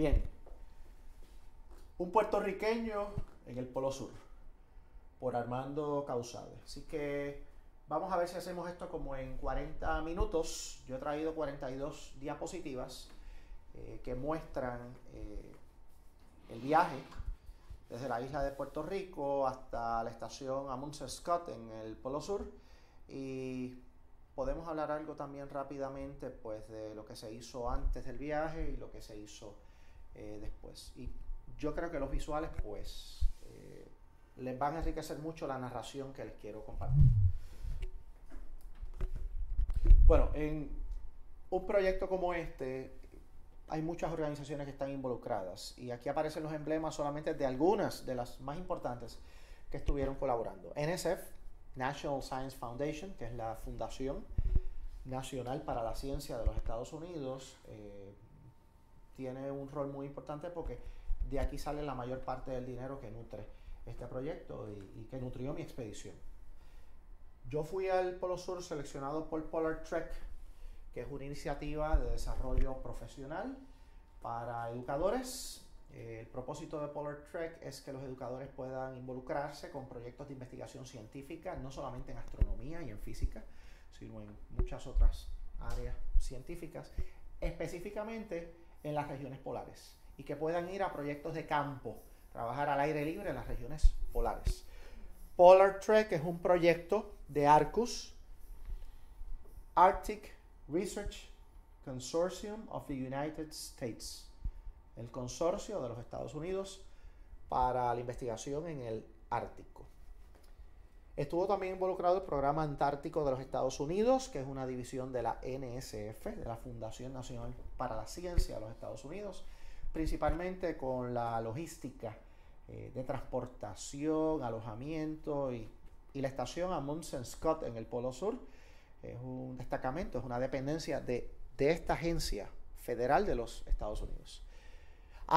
Bien, un puertorriqueño en el Polo Sur, por Armando Causade. Así que vamos a ver si hacemos esto como en 40 minutos. Yo he traído 42 diapositivas eh, que muestran eh, el viaje desde la isla de Puerto Rico hasta la estación Amundsen Scott en el Polo Sur y podemos hablar algo también rápidamente pues de lo que se hizo antes del viaje y lo que se hizo eh, después. Y yo creo que los visuales, pues, eh, les van a enriquecer mucho la narración que les quiero compartir. Bueno, en un proyecto como este, hay muchas organizaciones que están involucradas y aquí aparecen los emblemas solamente de algunas de las más importantes que estuvieron colaborando. NSF, National Science Foundation, que es la Fundación Nacional para la Ciencia de los Estados Unidos, eh, tiene un rol muy importante porque de aquí sale la mayor parte del dinero que nutre este proyecto y, que nutrió mi expedición. Yo fui al Polo Sur seleccionado por Polar Trek, que es una iniciativa de desarrollo profesional para educadores. El propósito de Polar Trek es que los educadores puedan involucrarse con proyectos de investigación científica, no solamente en astronomía y en física, sino en muchas otras áreas científicas. Específicamente, en las regiones polares y que puedan ir a proyectos de campo, trabajar al aire libre en las regiones polares. Polar Trek es un proyecto de Arcus, Arctic Research Consortium of the United States, el consorcio de los Estados Unidos para la investigación en el Ártico. Estuvo también involucrado el Programa Antártico de los Estados Unidos, que es una división de la NSF, de la Fundación Nacional para la Ciencia de los Estados Unidos, principalmente con la logística eh, de transportación, alojamiento y, la estación Amundsen Scott en el Polo Sur. Es un destacamento, es una dependencia de, esta agencia federal de los Estados Unidos.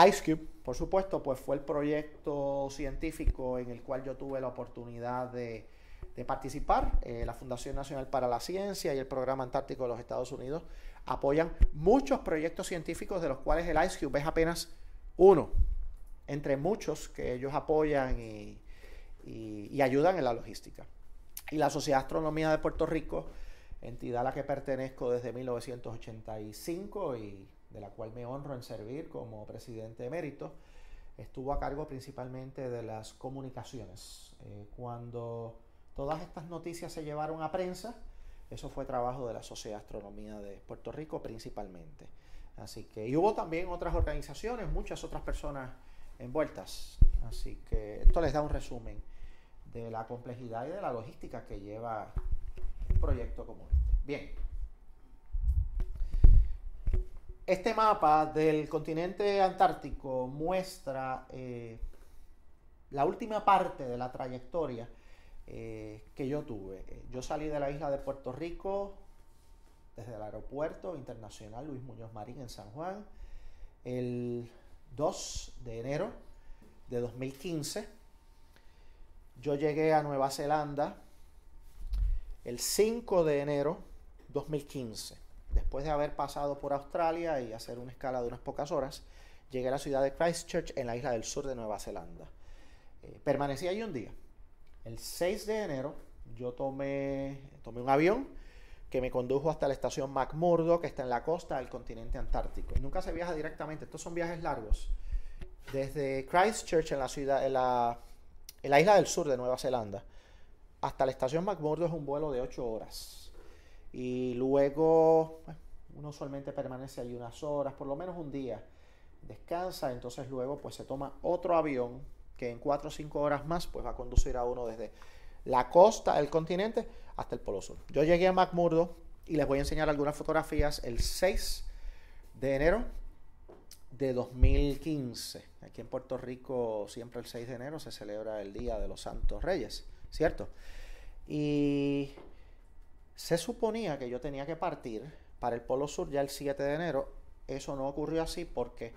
Ice Cube, por supuesto, pues fue el proyecto científico en el cual yo tuve la oportunidad de de participar. Eh, la Fundación Nacional para la Ciencia y el Programa Antártico de los Estados Unidos apoyan muchos proyectos científicos de los cuales el Ice Cube es apenas uno, entre muchos que ellos apoyan y, ayudan en la logística. Y la Sociedad de Astronomía de Puerto Rico, entidad a la que pertenezco desde 1985 y de la cual me honro en servir como presidente emérito, estuvo a cargo principalmente de las comunicaciones. Eh, cuando Todas estas noticias se llevaron a prensa. Eso fue trabajo de la Sociedad de Astronomía de Puerto Rico principalmente. Así que, y hubo también otras organizaciones, muchas otras personas envueltas. Así que esto les da un resumen de la complejidad y de la logística que lleva un proyecto como este. Bien. Este mapa del continente antártico muestra eh, la última parte de la trayectoria eh, que yo tuve. Eh, yo salí de la isla de Puerto Rico desde el aeropuerto internacional Luis Muñoz Marín en San Juan el 2 de enero de 2015. Yo llegué a Nueva Zelanda el 5 de enero 2015. Después de haber pasado por Australia y hacer una escala de unas pocas horas, llegué a la ciudad de Christchurch en la isla del sur de Nueva Zelanda. Eh, permanecí allí un día el 6 de enero yo tomé, tomé un avión que me condujo hasta la estación McMurdo, que está en la costa del continente antártico. Nunca se viaja directamente, estos son viajes largos. Desde Christchurch, en la, ciudad, en la, isla del sur de Nueva Zelanda, hasta la estación McMurdo es un vuelo de 8 horas. Y luego, uno usualmente permanece allí unas horas, por lo menos un día, descansa, entonces luego pues se toma otro avión que en 4 o 5 horas más pues va a conducir a uno desde la costa del continente hasta el Polo Sur. Yo llegué a McMurdo y les voy a enseñar algunas fotografías el 6 de enero de 2015. Aquí en Puerto Rico siempre el 6 de enero se celebra el Día de los Santos Reyes, ¿cierto? Y se suponía que yo tenía que partir para el Polo Sur ya el 7 de enero. Eso no ocurrió así porque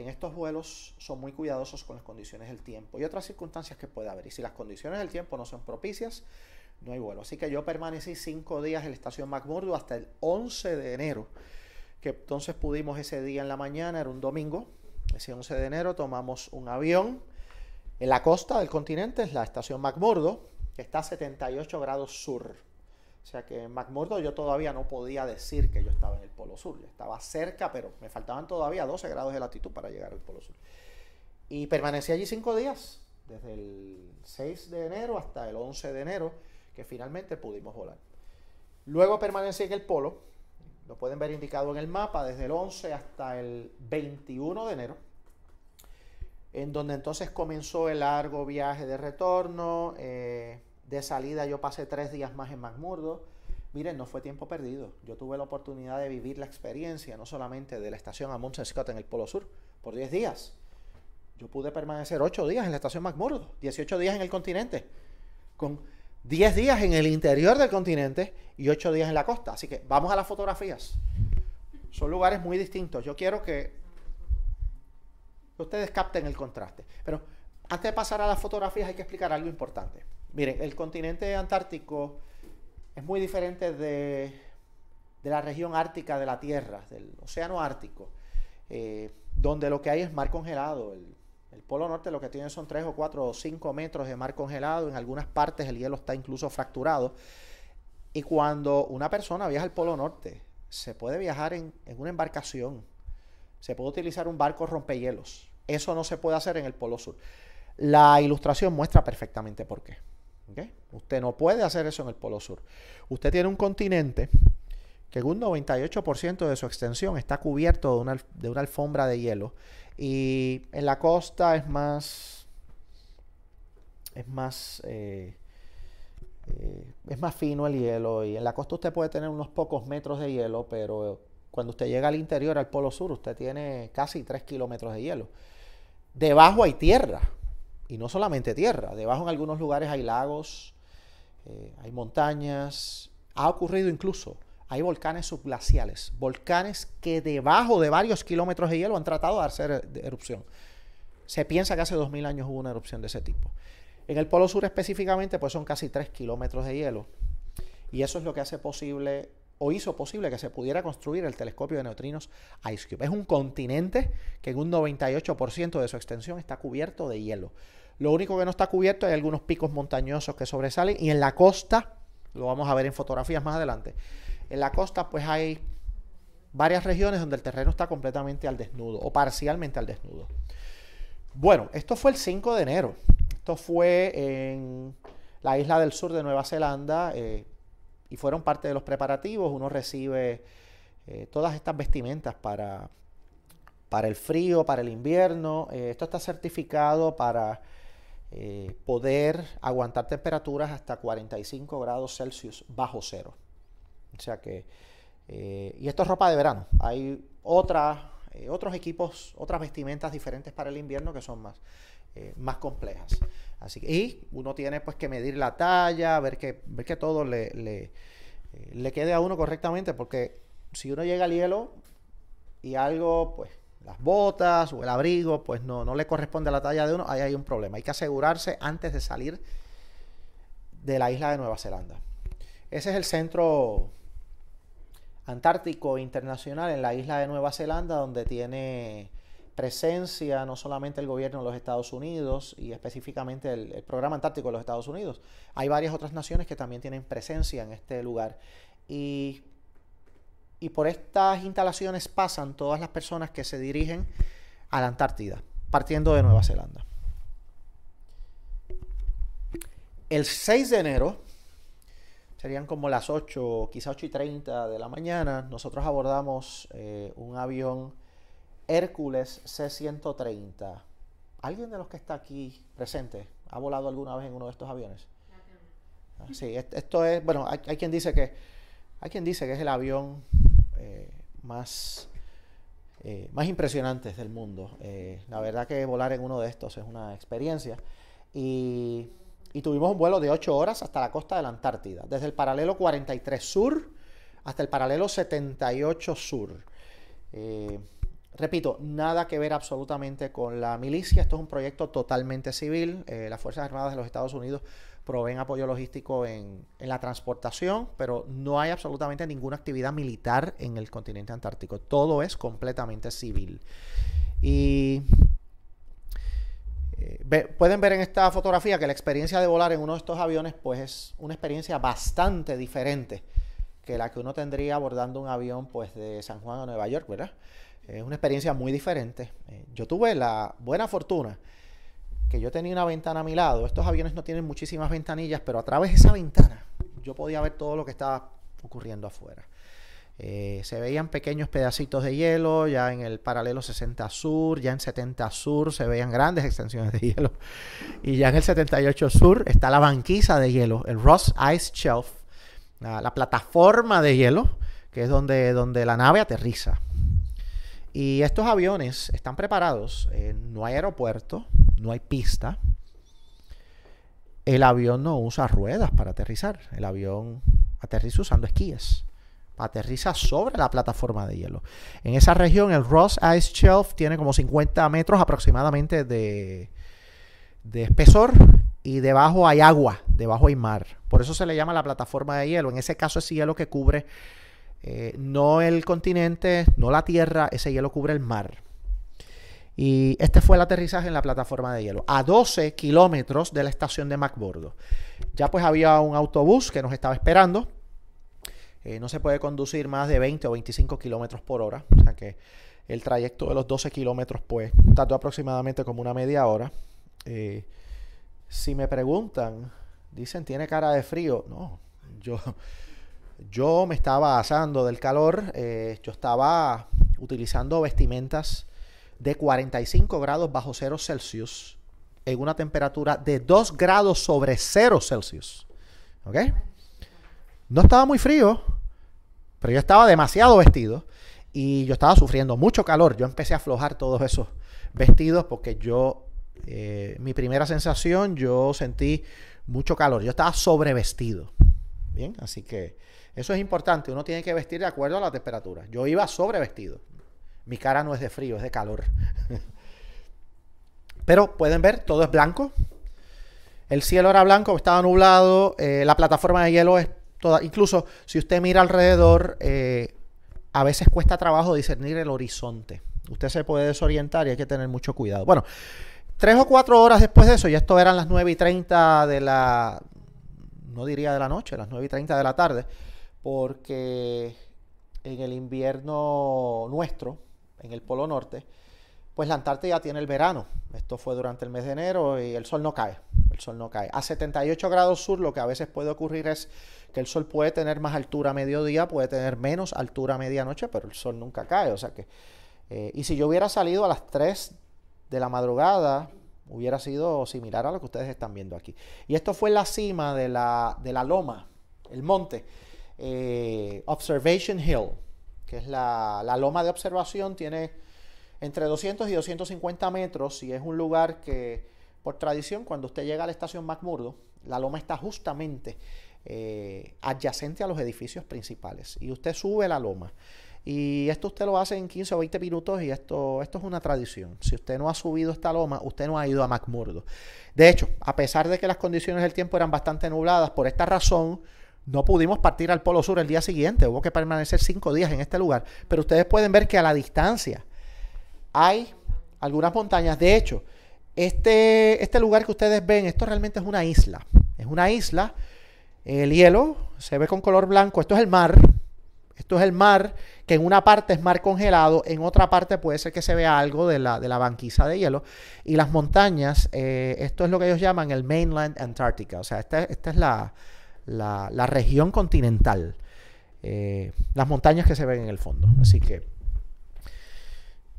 en estos vuelos son muy cuidadosos con las condiciones del tiempo y otras circunstancias que puede haber. Y si las condiciones del tiempo no son propicias, no hay vuelo. Así que yo permanecí cinco días en la estación McMurdo hasta el 11 de enero, que entonces pudimos ese día en la mañana, era un domingo, ese 11 de enero tomamos un avión en la costa del continente, es la estación McMurdo, que está a 78 grados sur. O sea que en McMurdo yo todavía no podía decir que yo estaba en el Polo Sur. Yo estaba cerca, pero me faltaban todavía 12 grados de latitud para llegar al Polo Sur. Y permanecí allí cinco días, desde el 6 de enero hasta el 11 de enero, que finalmente pudimos volar. Luego permanecí en el Polo, lo pueden ver indicado en el mapa, desde el 11 hasta el 21 de enero, en donde entonces comenzó el largo viaje de retorno. Eh, de salida yo pasé tres días más en McMurdo. Miren, no fue tiempo perdido. Yo tuve la oportunidad de vivir la experiencia, no solamente de la estación Amundsen Scott en el Polo Sur, por 10 días. Yo pude permanecer ocho días en la estación McMurdo, 18 días en el continente, con 10 días en el interior del continente y ocho días en la costa. Así que vamos a las fotografías. Son lugares muy distintos. Yo quiero que ustedes capten el contraste. Pero antes de pasar a las fotografías hay que explicar algo importante. Miren, el continente antártico es muy diferente de, de la región ártica de la Tierra, del océano ártico, eh, donde lo que hay es mar congelado. El, Polo Norte lo que tiene son 3 o 4 o 5 metros de mar congelado. En algunas partes el hielo está incluso fracturado. Y cuando una persona viaja al Polo Norte, se puede viajar en, en una embarcación. Se puede utilizar un barco rompehielos. Eso no se puede hacer en el Polo Sur. La ilustración muestra perfectamente por qué. Usted no puede hacer eso en el Polo Sur. Usted tiene un continente que un 98% de su extensión está cubierto de una, alfombra de hielo. Y en la costa es más. Es más. Eh, eh, es más fino el hielo. Y en la costa usted puede tener unos pocos metros de hielo, pero cuando usted llega al interior, al polo sur, usted tiene casi 3 kilómetros de hielo. Debajo hay tierra y no solamente tierra, debajo en algunos lugares hay lagos, eh, hay montañas, ha ocurrido incluso, hay volcanes subglaciales, volcanes que debajo de varios kilómetros de hielo han tratado de hacer erupción. Se piensa que hace 2.000 años hubo una erupción de ese tipo. En el Polo Sur específicamente, pues son casi 3 kilómetros de hielo. Y eso es lo que hace posible o hizo posible que se pudiera construir el telescopio de neutrinos Ice Cube. Es un continente que en un 98% de su extensión está cubierto de hielo. Lo único que no está cubierto hay algunos picos montañosos que sobresalen y en la costa, lo vamos a ver en fotografías más adelante, en la costa pues hay varias regiones donde el terreno está completamente al desnudo o parcialmente al desnudo. Bueno, esto fue el 5 de enero. Esto fue en la isla del sur de Nueva Zelanda. Eh, y fueron parte de los preparativos. Uno recibe eh, todas estas vestimentas para, el frío, para el invierno. Eh, esto está certificado para eh, poder aguantar temperaturas hasta 45 grados Celsius bajo cero. O sea que, y esto es ropa de verano. Hay otros equipos, otras vestimentas diferentes para el invierno que son más complejas. Así que, y uno tiene pues que medir la talla, ver que, ver que todo le, eh, le quede a uno correctamente, porque si uno llega al hielo y algo, pues las botas o el abrigo, pues no, no le corresponde a la talla de uno, ahí hay un problema. Hay que asegurarse antes de salir de la isla de Nueva Zelanda. Ese es el centro Antártico Internacional en la isla de Nueva Zelanda, donde tiene presencia no solamente el gobierno de los Estados Unidos y específicamente el, programa antártico de los Estados Unidos. Hay varias otras naciones que también tienen presencia en este lugar. Y, por estas instalaciones pasan todas las personas que se dirigen a la Antártida, partiendo de Nueva Zelanda. El 6 de enero, serían como las 8, quizá 8 y 30 de la mañana, nosotros abordamos eh, un avión Hércules C-130. ¿Alguien de los que está aquí presente ha volado alguna vez en uno de estos aviones? Ah, sí, esto es, bueno, hay, quien dice que hay quien dice que es el avión eh, más, eh, más impresionante del mundo. Eh, la verdad que volar en uno de estos es una experiencia. Y, tuvimos un vuelo de 8 horas hasta la costa de la Antártida, desde el paralelo 43 sur hasta el paralelo 78 sur. Repito, nada que ver absolutamente con la milicia, esto es un proyecto totalmente civil, eh, las Fuerzas Armadas de los Estados Unidos proveen apoyo logístico en, la transportación, pero no hay absolutamente ninguna actividad militar en el continente antártico. Todo es completamente civil. Y eh, pueden ver en esta fotografía que la experiencia de volar en uno de estos aviones pues es una experiencia bastante diferente que la que uno tendría abordando un avión pues de San Juan a Nueva York, ¿verdad? Es una experiencia muy diferente. Eh, yo tuve la buena fortuna que yo tenía una ventana a mi lado. Estos aviones no tienen muchísimas ventanillas, pero a través de esa ventana yo podía ver todo lo que estaba ocurriendo afuera. Eh, se veían pequeños pedacitos de hielo, ya en el paralelo 60 sur, ya en 70 sur se veían grandes extensiones de hielo. Y ya en el 78 sur está la banquisa de hielo, el Ross Ice Shelf, la, la plataforma de hielo, que es donde, donde la nave aterriza. Y estos aviones están preparados, eh, no hay aeropuerto, no hay pista. El avión no usa ruedas para aterrizar, el avión aterriza usando esquíes aterriza sobre la plataforma de hielo. En esa región, el Ross Ice Shelf tiene como 50 metros aproximadamente de, de, espesor y debajo hay agua, debajo hay mar. Por eso se le llama la plataforma de hielo. En ese caso es hielo que cubre eh, no el continente, no la Tierra, ese hielo cubre el mar. Y este fue el aterrizaje en la plataforma de hielo, a 12 kilómetros de la estación de McBordo. Ya pues había un autobús que nos estaba esperando. Eh, no se puede conducir más de 20 o 25 kilómetros por hora. O sea que el trayecto de los 12 kilómetros pues tardó aproximadamente como una media hora. Eh, si me preguntan, dicen, ¿tiene cara de frío? No, yo... Yo me estaba asando del calor, eh, yo estaba utilizando vestimentas de 45 grados bajo 0 Celsius en una temperatura de 2 grados sobre 0 Celsius. ¿Ok? No estaba muy frío, pero yo estaba demasiado vestido y yo estaba sufriendo mucho calor. Yo empecé a aflojar todos esos vestidos porque yo, eh, mi primera sensación, yo sentí mucho calor. Yo estaba sobrevestido. Bien, así que eso es importante, uno tiene que vestir de acuerdo a la temperatura. Yo iba sobrevestido. Mi cara no es de frío, es de calor. Pero pueden ver, todo es blanco. El cielo era blanco, estaba nublado. Eh, la plataforma de hielo es toda. Incluso si usted mira alrededor, eh, a veces cuesta trabajo discernir el horizonte. Usted se puede desorientar y hay que tener mucho cuidado. Bueno, tres o cuatro horas después de eso, y esto eran las 9 y 30 de la. No diría de la noche, las 9 y 30 de la tarde porque en el invierno nuestro, en el Polo Norte, pues la Antártida tiene el verano. Esto fue durante el mes de enero y el sol no cae. El sol no cae. A 78 grados sur lo que a veces puede ocurrir es que el sol puede tener más altura a mediodía, puede tener menos altura a medianoche, pero el sol nunca cae. O sea que, eh, y si yo hubiera salido a las 3 de la madrugada, hubiera sido similar a lo que ustedes están viendo aquí. Y esto fue la cima de la, de la loma, el monte eh, Observation Hill, que es la, la loma de observación, tiene entre 200 y 250 metros y es un lugar que por tradición cuando usted llega a la estación McMurdo, la loma está justamente eh, adyacente a los edificios principales y usted sube la loma. Y esto usted lo hace en 15 o 20 minutos y esto, esto es una tradición. Si usted no ha subido esta loma, usted no ha ido a McMurdo. De hecho, a pesar de que las condiciones del tiempo eran bastante nubladas, por esta razón no pudimos partir al Polo Sur el día siguiente, hubo que permanecer cinco días en este lugar, pero ustedes pueden ver que a la distancia hay algunas montañas. De hecho, este, este lugar que ustedes ven, esto realmente es una isla. Es una isla, el hielo se ve con color blanco, esto es el mar, esto es el mar, que en una parte es mar congelado, en otra parte puede ser que se vea algo de la, de la banquisa de hielo. Y las montañas, eh, esto es lo que ellos llaman el Mainland Antártica. O sea, esta es la, la, región continental, eh, las montañas que se ven en el fondo. Así que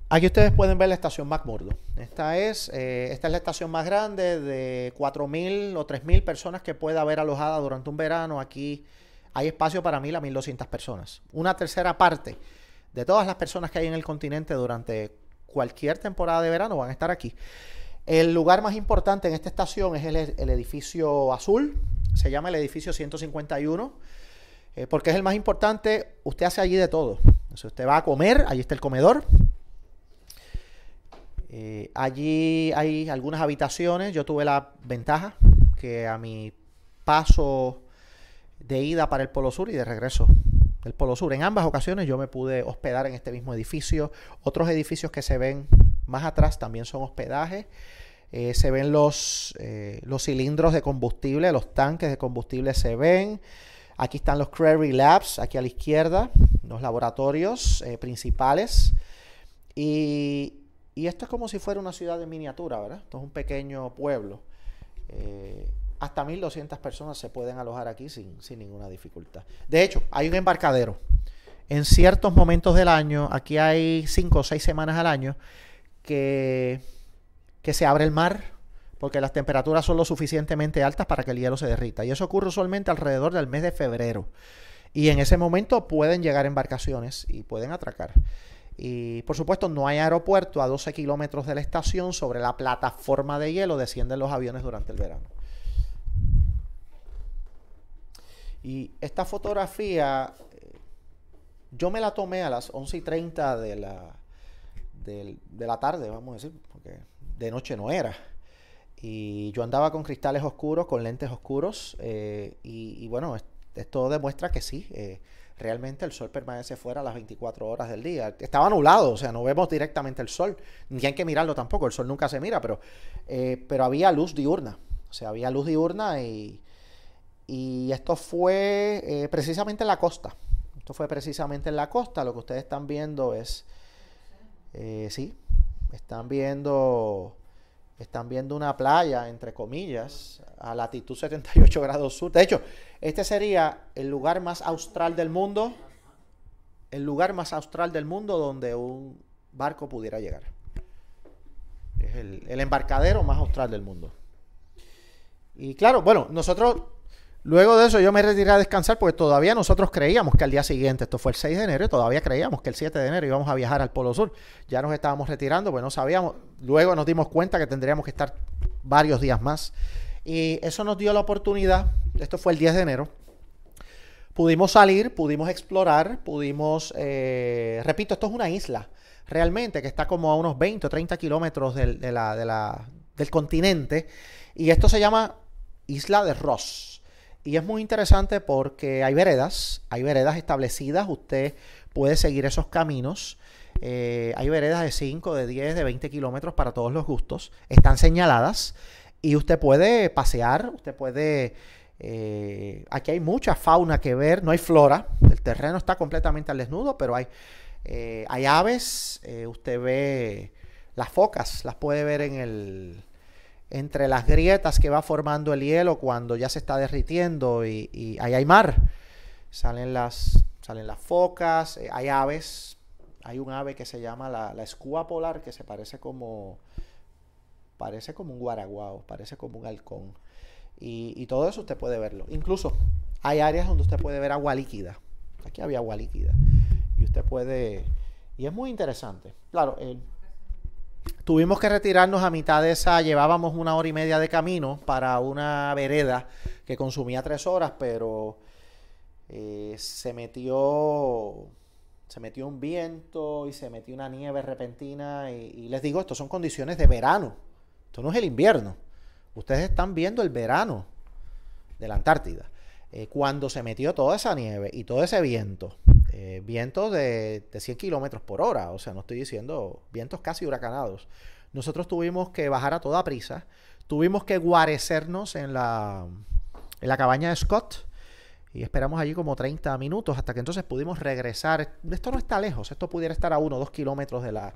aquí ustedes pueden ver la estación McMurdo. Esta es, eh, esta es la estación más grande de 4.000 o 3.000 personas que puede haber alojada durante un verano. Aquí hay espacio para mil a 1.200 personas. Una tercera parte de todas las personas que hay en el continente durante cualquier temporada de verano van a estar aquí. El lugar más importante en esta estación es el edificio azul, se llama el edificio 151. Eh, porque es el más importante. Usted hace allí de todo. usted va a comer, allí está el comedor. Eh, allí hay algunas habitaciones. Yo tuve la ventaja que a mi paso de ida para el Polo Sur y de regreso del Polo Sur, en ambas ocasiones yo me pude hospedar en este mismo edificio. Otros edificios que se ven más atrás también son hospedajes. Eh, se ven los, eh, los cilindros de combustible, los tanques de combustible se ven. Aquí están los Crary Labs, aquí a la izquierda, los laboratorios eh, principales. Y, y, esto es como si fuera una ciudad de miniatura, ¿verdad? Esto es un pequeño pueblo. hasta 1.200 personas se pueden alojar aquí sin, sin ninguna dificultad. De hecho, hay un embarcadero. En ciertos momentos del año, aquí hay 5 o 6 semanas al año, que que se abre el mar porque las temperaturas son lo suficientemente altas para que el hielo se derrita. Y eso ocurre usualmente alrededor del mes de febrero. Y en ese momento pueden llegar embarcaciones y pueden atracar. Y por supuesto no hay aeropuerto a 12 kilómetros de la estación. Sobre la plataforma de hielo descienden los aviones durante el verano. Y esta fotografía eh, yo me la tomé a las 11 y 30 de la, de la tarde, vamos a decir, porque de noche no era. Y yo andaba con cristales oscuros, con lentes oscuros, eh, y, bueno, esto demuestra que sí, eh, realmente el sol permanece fuera las 24 horas del día. Estaba nublado, o sea, no vemos directamente el sol, ni hay que mirarlo tampoco, el sol nunca se mira, pero, eh, pero había luz diurna, o sea, había luz diurna y, y esto fue precisamente en la costa. Esto fue precisamente en la costa, lo que ustedes están viendo es, sí, están viendo, están viendo una playa, entre comillas, a latitud 78 grados sur. De hecho, este sería el lugar más austral del mundo, el lugar más austral del mundo donde un barco pudiera llegar. Es el, el embarcadero más austral del mundo. Y claro, bueno, nosotros Luego de eso yo me retiré a descansar porque todavía nosotros creíamos que al día siguiente, esto fue el 6 de enero, todavía creíamos que el 7 de enero íbamos a viajar al Polo Sur. Ya nos estábamos retirando, pues no sabíamos. Luego nos dimos cuenta que tendríamos que estar varios días más. Y eso nos dio la oportunidad, esto fue el 10 de enero, pudimos salir, pudimos explorar, pudimos, eh, repito, esto es una isla realmente que está como a unos 20 o 30 kilómetros del continente. Y esto se llama Isla de Ross. Y es muy interesante porque hay veredas, hay veredas establecidas, usted puede seguir esos caminos. Eh, hay veredas de 5, de 10, de 20 kilómetros para todos los gustos. Están señaladas y usted puede pasear, usted puede... Eh, aquí hay mucha fauna que ver, no hay flora, el terreno está completamente al desnudo, pero hay, eh, hay aves, usted ve las focas, las puede ver en el, entre las grietas que va formando el hielo cuando ya se está derritiendo y, ahí hay mar. Salen las, salen las focas, eh, hay aves, hay un ave que se llama la, la polar que se parece como, parece como un guaraguao, parece como un halcón. Y, todo eso usted puede verlo. Incluso hay áreas donde usted puede ver agua líquida. Aquí había agua líquida. Y usted puede... Y es muy interesante. Claro, Tuvimos que retirarnos a mitad de esa, llevábamos una hora y media de camino para una vereda que consumía tres horas, pero eh, se metió se metió un viento y se metió una nieve repentina y, les digo, esto son condiciones de verano, esto no es el invierno, ustedes están viendo el verano de la Antártida. Eh, cuando se metió toda esa nieve y todo ese viento, eh, vientos de, 100 kilómetros por hora, o sea, no estoy diciendo vientos casi huracanados. Nosotros tuvimos que bajar a toda prisa, tuvimos que guarecernos en la, en la cabaña de Scott y esperamos allí como 30 minutos hasta que entonces pudimos regresar. Esto no está lejos, esto pudiera estar a 1 o 2 kilómetros de la,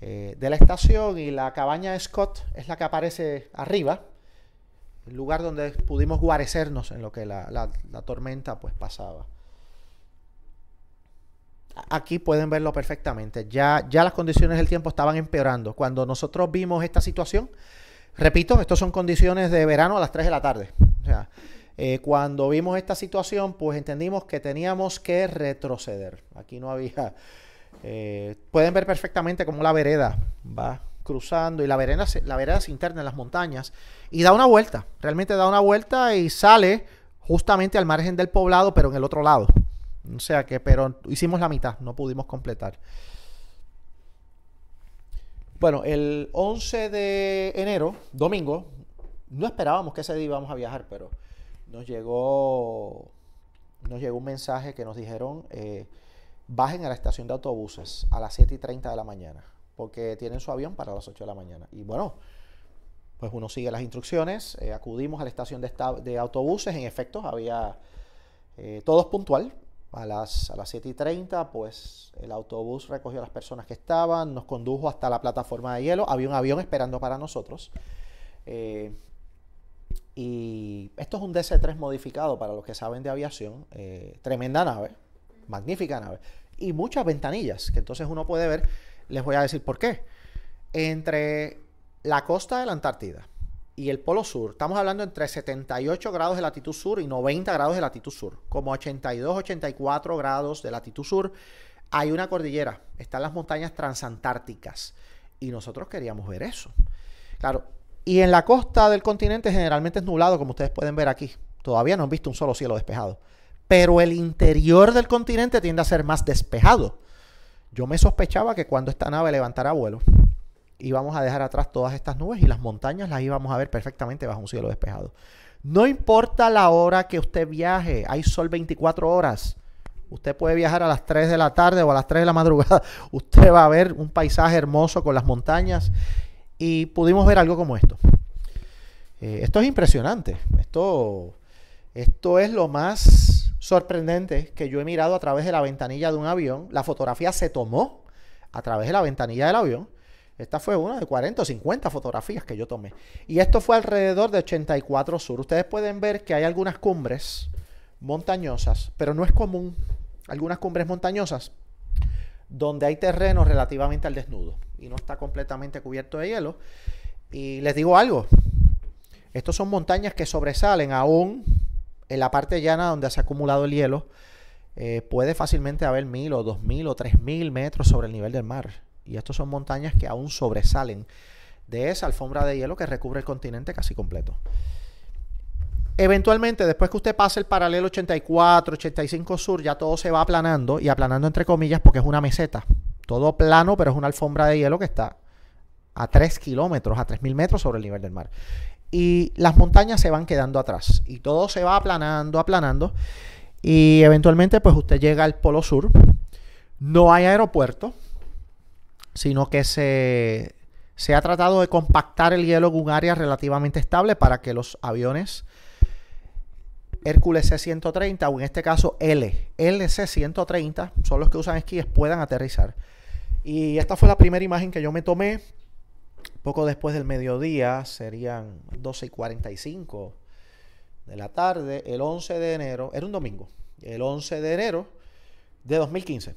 eh, de la estación y la cabaña de Scott es la que aparece arriba, el lugar donde pudimos guarecernos en lo que la, la tormenta pues pasaba aquí pueden verlo perfectamente. Ya, ya las condiciones del tiempo estaban empeorando. Cuando nosotros vimos esta situación, repito, estas son condiciones de verano a las 3 de la tarde. O sea, eh, cuando vimos esta situación, pues entendimos que teníamos que retroceder. Aquí no había... Eh, pueden ver perfectamente cómo la vereda va cruzando y la vereda, la vereda se interna en las montañas y da una vuelta, realmente da una vuelta y sale justamente al margen del poblado, pero en el otro lado. O sea que, pero hicimos la mitad, no pudimos completar. Bueno, el 11 de enero, domingo, no esperábamos que ese día íbamos a viajar, pero nos llegó, nos llegó un mensaje que nos dijeron, eh, bajen a la estación de autobuses a las 7 y 30 de la mañana, porque tienen su avión para las 8 de la mañana. Y bueno, pues uno sigue las instrucciones, eh, acudimos a la estación de, de autobuses, en efecto, había todos eh, todo puntual, a las, a 7 y 30, pues el autobús recogió a las personas que estaban, nos condujo hasta la plataforma de hielo, había un avión esperando para nosotros. Eh, y esto es un DC-3 modificado para los que saben de aviación, eh, tremenda nave, magnífica nave, y muchas ventanillas que entonces uno puede ver, les voy a decir por qué, entre la costa de la Antártida y el polo sur. Estamos hablando entre 78 grados de latitud sur y 90 grados de latitud sur, como 82, 84 grados de latitud sur. Hay una cordillera, están las montañas transantárticas y nosotros queríamos ver eso. Claro, y en la costa del continente generalmente es nublado, como ustedes pueden ver aquí. Todavía no han visto un solo cielo despejado. Pero el interior del continente tiende a ser más despejado. Yo me sospechaba que cuando esta nave levantara vuelo, vamos a dejar atrás todas estas nubes y las montañas las íbamos a ver perfectamente bajo un cielo despejado. No importa la hora que usted viaje, hay sol 24 horas. Usted puede viajar a las 3 de la tarde o a las 3 de la madrugada. Usted va a ver un paisaje hermoso con las montañas y pudimos ver algo como esto. Eh, esto es impresionante. Esto, esto es lo más sorprendente que yo he mirado a través de la ventanilla de un avión. La fotografía se tomó a través de la ventanilla del avión esta fue una de 40 o 50 fotografías que yo tomé. Y esto fue alrededor de 84 sur. Ustedes pueden ver que hay algunas cumbres montañosas, pero no es común. Algunas cumbres montañosas donde hay terreno relativamente al desnudo y no está completamente cubierto de hielo. Y les digo algo, estos son montañas que sobresalen aún en la parte llana donde se ha acumulado el hielo. Eh, puede fácilmente haber mil o dos mil o tres mil metros sobre el nivel del mar. Y estas son montañas que aún sobresalen de esa alfombra de hielo que recubre el continente casi completo. Eventualmente, después que usted pase el paralelo 84, 85 sur, ya todo se va aplanando y aplanando entre comillas porque es una meseta. Todo plano, pero es una alfombra de hielo que está a 3 kilómetros, a 3.000 metros sobre el nivel del mar. Y las montañas se van quedando atrás y todo se va aplanando, aplanando. Y eventualmente, pues usted llega al Polo Sur. No hay aeropuerto, sino que se, ha tratado de compactar el hielo en un área relativamente estable para que los aviones Hércules C-130 o en este caso L, LC-130, son los que usan esquíes, puedan aterrizar. Y esta fue la primera imagen que yo me tomé poco después del mediodía, serían 12 y 45 de la tarde, el 11 de enero, era un domingo, el 11 de enero de 2015.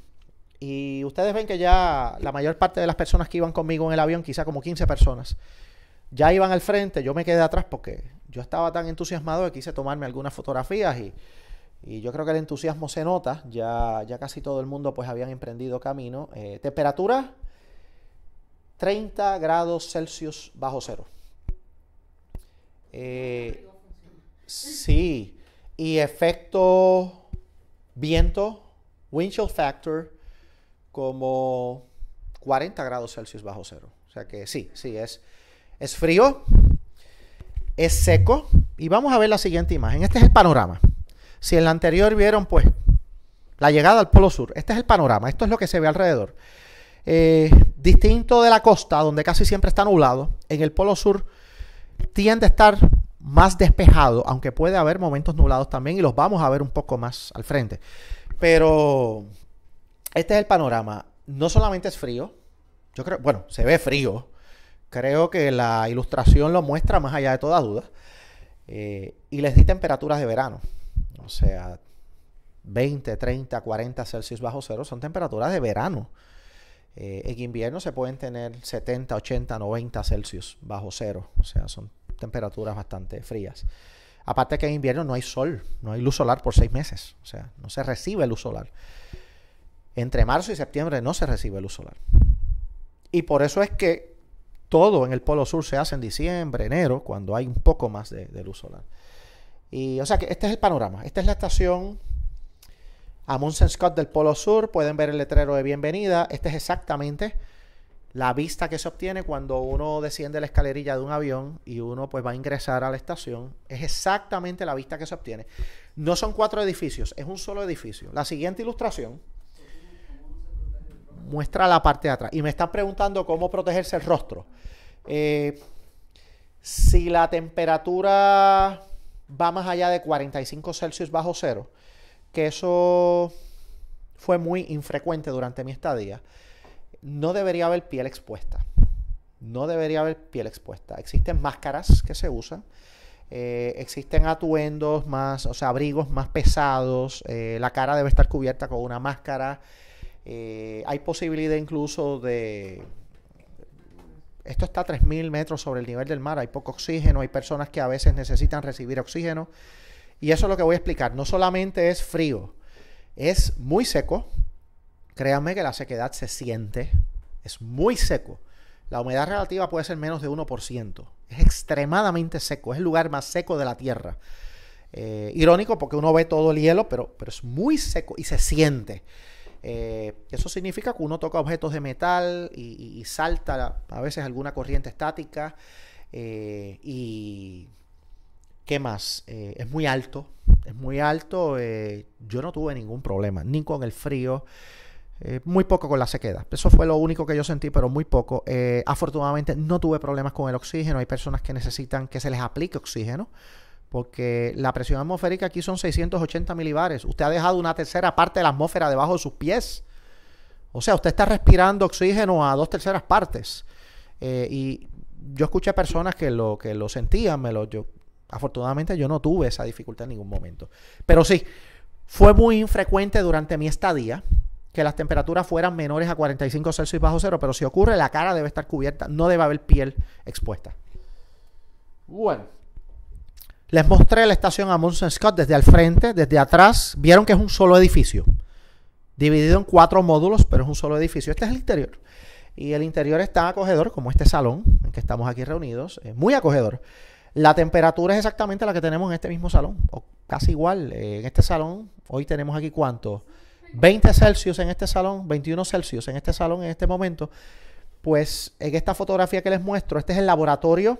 Y ustedes ven que ya la mayor parte de las personas que iban conmigo en el avión, quizá como 15 personas, ya iban al frente, yo me quedé atrás porque yo estaba tan entusiasmado que quise tomarme algunas fotografías y, yo creo que el entusiasmo se nota, ya, ya casi todo el mundo pues habían emprendido camino. Eh, temperatura 30 grados Celsius bajo cero. Eh, sí, y efecto viento, wind chill factor como 40 grados Celsius bajo cero. O sea que sí, sí, es, es frío, es seco. Y vamos a ver la siguiente imagen. Este es el panorama. Si en la anterior vieron, pues, la llegada al Polo Sur, este es el panorama, esto es lo que se ve alrededor. Eh, distinto de la costa, donde casi siempre está nublado, en el Polo Sur tiende a estar más despejado, aunque puede haber momentos nublados también y los vamos a ver un poco más al frente. Pero este es el panorama. No solamente es frío, yo creo, bueno, se ve frío. Creo que la ilustración lo muestra más allá de toda duda. Eh, y les di temperaturas de verano. O sea, 20, 30, 40 Celsius bajo cero son temperaturas de verano. Eh, en invierno se pueden tener 70, 80, 90 Celsius bajo cero. O sea, son temperaturas bastante frías. Aparte que en invierno no hay sol, no hay luz solar por seis meses. O sea, no se recibe luz solar entre marzo y septiembre no se recibe luz solar. Y por eso es que todo en el Polo Sur se hace en diciembre, enero, cuando hay un poco más de, luz solar. Y o sea que este es el panorama. Esta es la estación Amundsen Scott del Polo Sur. Pueden ver el letrero de bienvenida. esta es exactamente la vista que se obtiene cuando uno desciende la escalerilla de un avión y uno pues va a ingresar a la estación. Es exactamente la vista que se obtiene. No son cuatro edificios, es un solo edificio. La siguiente ilustración muestra la parte de atrás. Y me están preguntando cómo protegerse el rostro. Eh, si la temperatura va más allá de 45 Celsius bajo cero, que eso fue muy infrecuente durante mi estadía, no debería haber piel expuesta. No debería haber piel expuesta. Existen máscaras que se usan. Eh, existen atuendos más, o sea, abrigos más pesados. Eh, la cara debe estar cubierta con una máscara. Eh, hay posibilidad incluso de... Esto está a 3.000 metros sobre el nivel del mar, hay poco oxígeno, hay personas que a veces necesitan recibir oxígeno. Y eso es lo que voy a explicar. No solamente es frío, es muy seco. Créanme que la sequedad se siente. Es muy seco. La humedad relativa puede ser menos de 1%. Es extremadamente seco. Es el lugar más seco de la Tierra. Eh, irónico porque uno ve todo el hielo, pero, pero es muy seco y se siente. Eh, eso significa que uno toca objetos de metal y, salta a veces alguna corriente estática. Eh, y qué más, eh, es muy alto, es muy alto. yo no tuve ningún problema, ni con el frío. muy poco con la sequedad. Eso fue lo único que yo sentí, pero muy poco. afortunadamente no tuve problemas con el oxígeno. Hay personas que necesitan que se les aplique oxígeno porque la presión atmosférica aquí son 680 milibares. Usted ha dejado una tercera parte de la atmósfera debajo de sus pies. O sea, usted está respirando oxígeno a dos terceras partes. Eh, y yo escuché personas que lo, que lo sentían, me lo, afortunadamente yo no tuve esa dificultad en ningún momento. Pero sí, fue muy infrecuente durante mi estadía que las temperaturas fueran menores a 45 Celsius bajo cero, pero si ocurre, la cara debe estar cubierta, no debe haber piel expuesta. Bueno. Les mostré la estación Amundsen Scott desde al frente, desde atrás. Vieron que es un solo edificio, dividido en cuatro módulos, pero es un solo edificio. Este es el interior. Y el interior está acogedor como este salón en que estamos aquí reunidos, Es muy acogedor. La temperatura es exactamente la que tenemos en este mismo salón, o casi igual. Eh, en este salón, hoy tenemos aquí cuánto? 20 Celsius en este salón, 21 Celsius en este salón en este momento. Pues en esta fotografía que les muestro, este es el laboratorio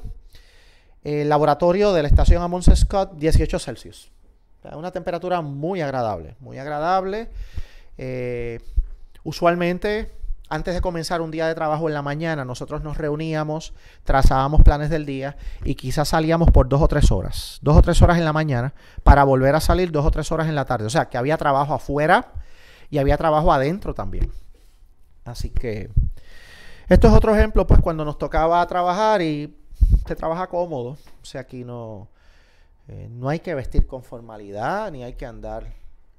el laboratorio de la estación Amon Scott, 18 Celsius. una temperatura muy agradable, muy agradable. Eh, usualmente, antes de comenzar un día de trabajo en la mañana, nosotros nos reuníamos, trazábamos planes del día y quizás salíamos por dos o tres horas, dos o tres horas en la mañana, para volver a salir dos o tres horas en la tarde. O sea, que había trabajo afuera y había trabajo adentro también. Así que esto es otro ejemplo, pues cuando nos tocaba trabajar y se trabaja cómodo, o sea, aquí no, eh, no hay que vestir con formalidad, ni hay que andar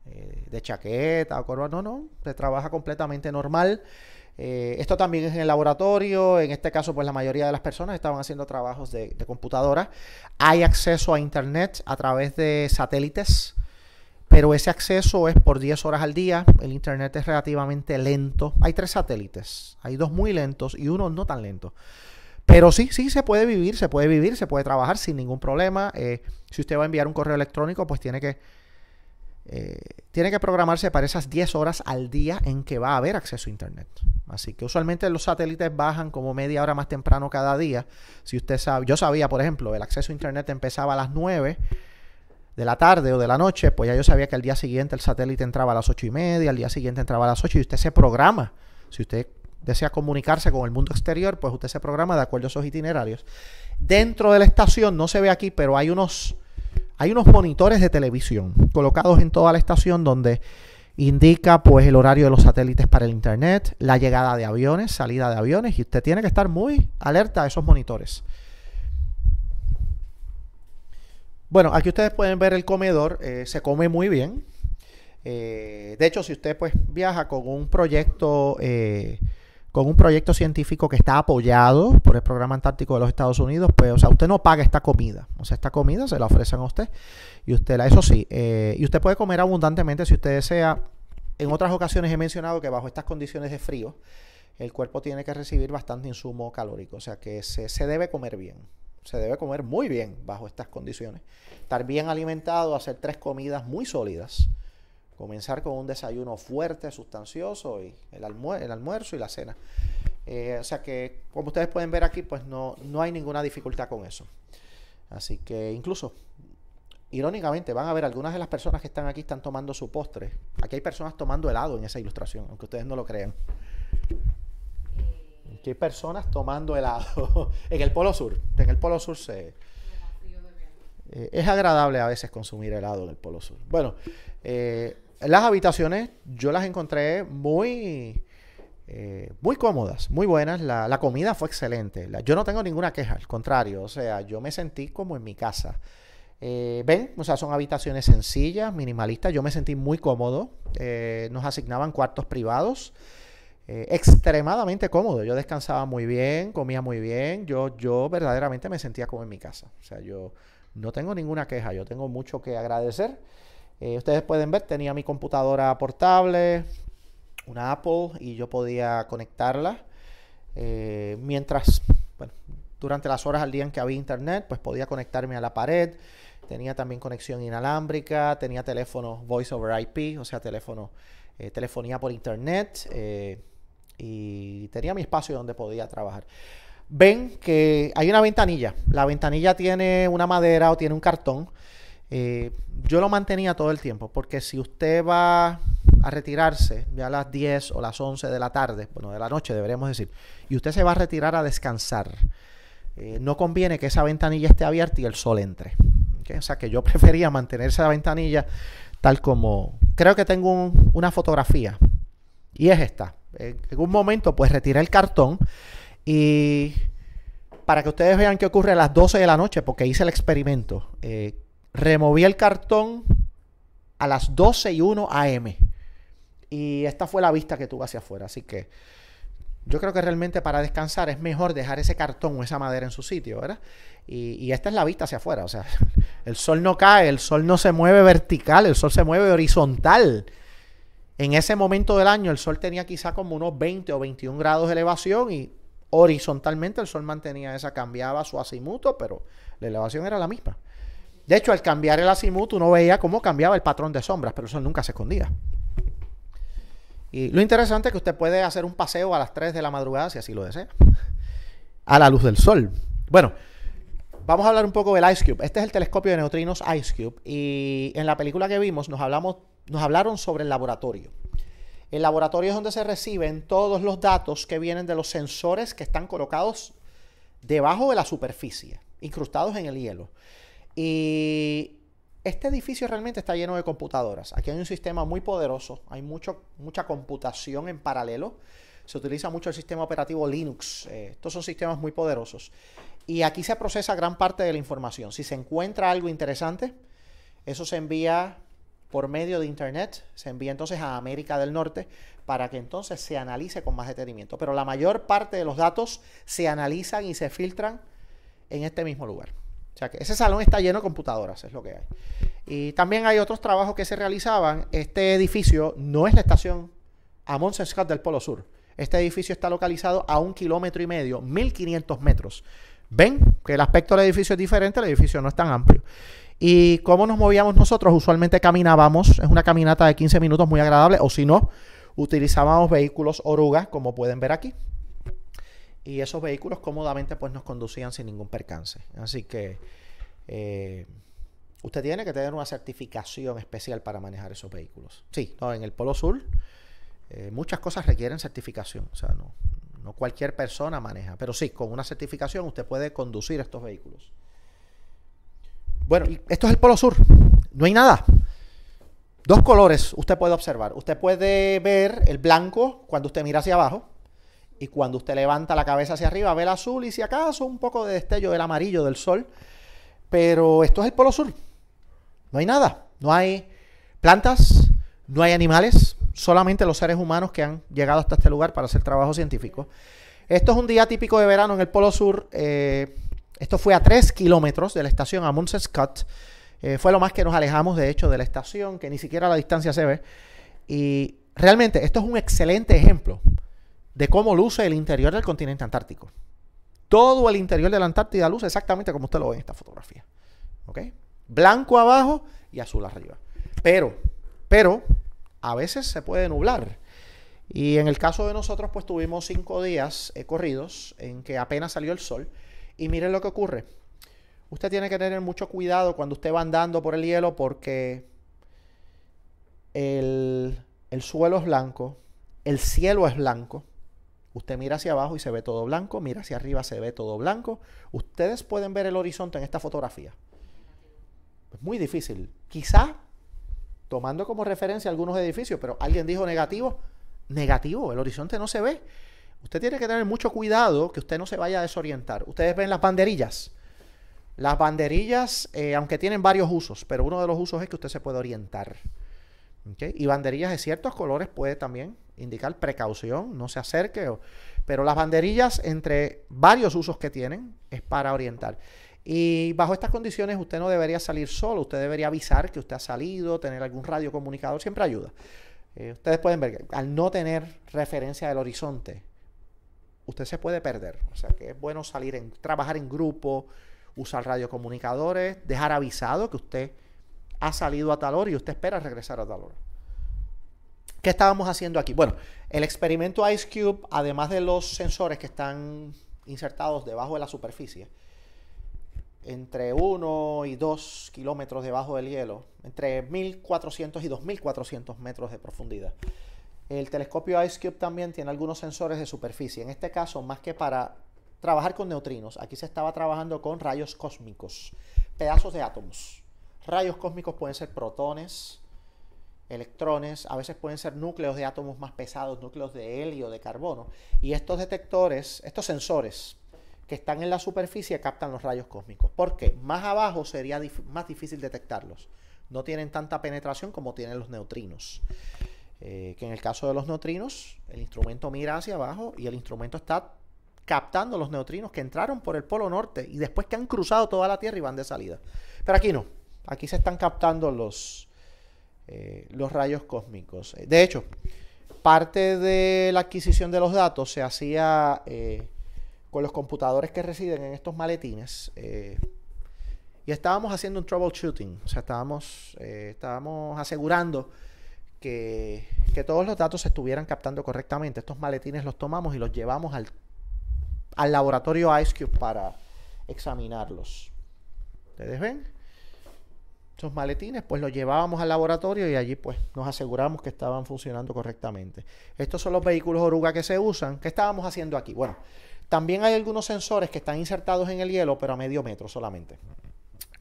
eh, de chaqueta o corbata, no, no, se trabaja completamente normal. Eh, esto también es en el laboratorio, en este caso pues la mayoría de las personas estaban haciendo trabajos de, de computadora. Hay acceso a internet a través de satélites, pero ese acceso es por 10 horas al día, el internet es relativamente lento. Hay tres satélites, hay dos muy lentos y uno no tan lento. Pero sí, sí, se puede vivir, se puede vivir, se puede trabajar sin ningún problema. Eh, si usted va a enviar un correo electrónico, pues tiene que, eh, tiene que programarse para esas 10 horas al día en que va a haber acceso a Internet. Así que usualmente los satélites bajan como media hora más temprano cada día. Si usted sabe, yo sabía, por ejemplo, el acceso a Internet empezaba a las 9 de la tarde o de la noche, pues ya yo sabía que al día siguiente el satélite entraba a las 8 y media, al día siguiente entraba a las 8 y usted se programa. Si usted desea comunicarse con el mundo exterior, pues usted se programa de acuerdo a esos itinerarios. Dentro de la estación, no se ve aquí, pero hay unos, hay unos monitores de televisión colocados en toda la estación donde indica pues el horario de los satélites para el internet, la llegada de aviones, salida de aviones, y usted tiene que estar muy alerta a esos monitores. Bueno, aquí ustedes pueden ver el comedor, eh, se come muy bien. Eh, de hecho, si usted pues viaja con un proyecto eh, con un proyecto científico que está apoyado por el Programa Antártico de los Estados Unidos, pues, o sea, usted no paga esta comida. O sea, esta comida se la ofrecen a usted y usted la, eso sí, eh, y usted puede comer abundantemente si usted desea. En otras ocasiones he mencionado que bajo estas condiciones de frío, el cuerpo tiene que recibir bastante insumo calórico, o sea que se, se debe comer bien. Se debe comer muy bien bajo estas condiciones. Estar bien alimentado, hacer tres comidas muy sólidas Comenzar con un desayuno fuerte, sustancioso, y el, almuerzo y la cena. Eh, o sea que, como ustedes pueden ver aquí, pues no, no hay ninguna dificultad con eso. Así que incluso, irónicamente, van a ver algunas de las personas que están aquí están tomando su postre. Aquí hay personas tomando helado en esa ilustración, aunque ustedes no lo crean. Aquí hay personas tomando helado en el Polo Sur. En el Polo Sur se... Eh, es agradable a veces consumir helado en el Polo Sur. Bueno, eh, las habitaciones yo las encontré muy, eh, muy cómodas, muy buenas. La, comida fue excelente. yo no tengo ninguna queja, al contrario. O sea, yo me sentí como en mi casa. Eh, ven, o sea, son habitaciones sencillas, minimalistas. Yo me sentí muy cómodo. Eh, nos asignaban cuartos privados. extremadamente cómodo. Yo descansaba muy bien, comía muy bien. Yo, yo verdaderamente me sentía como en mi casa. O sea, yo no tengo ninguna queja. Yo tengo mucho que agradecer. Eh, ustedes pueden ver, tenía mi computadora portable, una Apple, y yo podía conectarla. Eh, mientras, bueno, durante las horas al día en que había internet, pues podía conectarme a la pared. Tenía también conexión inalámbrica, tenía teléfono voice over IP, o sea, teléfono, eh, telefonía por internet. y tenía mi espacio donde podía trabajar ven que hay una ventanilla. La ventanilla tiene una madera o tiene un cartón eh, yo lo mantenía todo el tiempo, porque si usted va a retirarse ya a las 10 o las 11 de la tarde, bueno, de la noche deberíamos decir, y usted se va a retirar a descansar, eh, no conviene que esa ventanilla esté abierta y el sol entre. O sea que yo prefería mantenerse la ventanilla tal como... Creo que tengo una fotografía y es esta. En, un momento pues retiré el cartón y para que ustedes vean qué ocurre a las 12 de la noche, porque hice el experimento. Eh, removí el cartón a las 12 y 1 AM. Y esta fue la vista que tuve hacia afuera. Así que yo creo que realmente para descansar es mejor dejar ese cartón o esa madera en su sitio, ¿verdad? Y, esta es la vista hacia afuera. O sea, el sol no cae, el sol no se mueve vertical, el sol se mueve horizontal. En ese momento del año el sol tenía quizá como unos 20 o 21 grados de elevación y horizontalmente el sol mantenía esa, cambiaba su azimuto, pero la elevación era la misma. De hecho, al cambiar el azimut, uno veía cómo cambiaba el patrón de sombras, pero eso nunca se escondía. Y lo interesante es que usted puede hacer un paseo a las 3 de la madrugada, si así lo desea, a la luz del sol. Bueno, vamos a hablar un poco del Ice Este es el telescopio de neutrinos IceCube Y en la película que vimos nos, hablamos, nos hablaron sobre el laboratorio. El laboratorio es donde se reciben todos los datos que vienen de los sensores que están colocados debajo de la superficie, incrustados en el hielo. Y este edificio realmente está lleno de computadoras. Aquí hay un sistema muy poderoso, hay mucha computación en paralelo. Se utiliza mucho el sistema operativo Linux. Eh, estos son sistemas muy poderosos. Y aquí se procesa gran parte de la información. Si se encuentra algo interesante, eso se envía por medio de Internet, se envía entonces a América del Norte para que entonces se analice con más detenimiento. Pero la mayor parte de los datos se analizan y se filtran en este mismo lugar sea que ese salón está lleno de computadoras, es lo que hay. Y también hay otros trabajos que se realizaban. Este edificio no es la estación Amon Scott del Polo Sur. Este edificio está localizado a un kilómetro y medio, 1500 metros. Ven que el aspecto del edificio es diferente, el edificio no es tan amplio. ¿Y cómo nos movíamos nosotros? Usualmente caminábamos, es una caminata de 15 minutos muy agradable, o si no, utilizábamos vehículos orugas, como pueden ver aquí y esos vehículos cómodamente pues nos conducían sin ningún percance. Así que eh, usted tiene que tener una certificación especial para manejar esos vehículos. Sí, no, en el Polo Sur eh, muchas cosas requieren certificación, o sea, no cualquier persona maneja, pero sí, con una certificación usted puede conducir estos vehículos. Bueno, esto es el Polo Sur, no hay nada. Dos colores usted puede observar. Usted puede ver el blanco cuando usted mira hacia abajo, y cuando usted levanta la cabeza hacia arriba, ve el azul y si acaso un poco de destello del amarillo del sol. Pero esto es el Polo Sur. No hay nada. No hay plantas, no hay animales, solamente los seres humanos que han llegado hasta este lugar para hacer trabajo científico. Esto es un día típico de verano en el Polo Sur. Eh, esto fue a 3 kilómetros de la estación Amundsen Scott. Eh, fue lo más que nos alejamos, de hecho, de la estación, que ni siquiera la distancia se ve. Y realmente esto es un excelente ejemplo de cómo luce el interior del continente antártico. Todo el interior de la Antártida luce exactamente como usted lo ve en esta fotografía. ¿Ok? Blanco abajo y azul arriba. Pero, pero, a veces se puede nublar. Y en el caso de nosotros, pues tuvimos cinco días eh, corridos en que apenas salió el sol. Y miren lo que ocurre. Usted tiene que tener mucho cuidado cuando usted va andando por el hielo porque el suelo es blanco, el cielo es blanco, Usted mira hacia abajo y se ve todo blanco, mira hacia arriba, se ve todo blanco. Ustedes pueden ver el horizonte en esta fotografía. Es muy difícil. Quizá tomando como referencia algunos edificios, pero alguien dijo negativo. Negativo, el horizonte no se ve. Usted tiene que tener mucho cuidado que usted no se vaya a desorientar. Ustedes ven las banderillas. Las banderillas, eh, aunque tienen varios usos, pero uno de los usos es que usted se puede orientar. Y banderillas de ciertos colores puede también indicar precaución, no se acerque. pero las banderillas, entre varios usos que tienen, es para orientar. Y bajo estas condiciones usted no debería salir solo, usted debería avisar que usted ha salido, tener algún radio comunicador, siempre ayuda. Eh, ustedes pueden ver que al no tener referencia del horizonte, usted se puede perder. O sea que es bueno salir en, trabajar en grupo, usar radiocomunicadores, dejar avisado que usted ha salido a tal hora y usted espera regresar a tal hora. ¿Qué estábamos haciendo aquí? Bueno, el experimento Ice Cube, además de los sensores que están insertados debajo de la superficie, entre 1 y 2 kilómetros debajo del hielo, entre 1400 y 2400 metros de profundidad. El telescopio Ice Cube también tiene algunos sensores de superficie, en este caso más que para trabajar con neutrinos, aquí se estaba trabajando con rayos cósmicos, pedazos de átomos. Rayos cósmicos pueden ser protones, electrones, a veces pueden ser núcleos de átomos más pesados, núcleos de helio, de carbono. Y estos detectores, estos sensores que están en la superficie captan los rayos cósmicos. ¿Por qué? Más abajo sería más difícil detectarlos. No tienen tanta penetración como tienen los neutrinos. Eh, que en el caso de los neutrinos, el instrumento mira hacia abajo y el instrumento está captando los neutrinos que entraron por el polo norte y después que han cruzado toda la Tierra y van de salida. Pero aquí no. Aquí se están captando los, eh, los rayos cósmicos. Eh, de hecho, parte de la adquisición de los datos se hacía eh, con los computadores que residen en estos maletines. y estábamos haciendo un troubleshooting, o sea, estábamos, estábamos asegurando que, todos los datos se estuvieran captando correctamente. Estos maletines los tomamos y los llevamos al, al laboratorio IceCube para examinarlos. ¿Ustedes ven? estos maletines pues los llevábamos al laboratorio y allí pues nos aseguramos que estaban funcionando correctamente. Estos son los vehículos oruga que se usan. ¿Qué estábamos haciendo aquí? Bueno, también hay algunos sensores que están insertados en el hielo pero a medio metro solamente.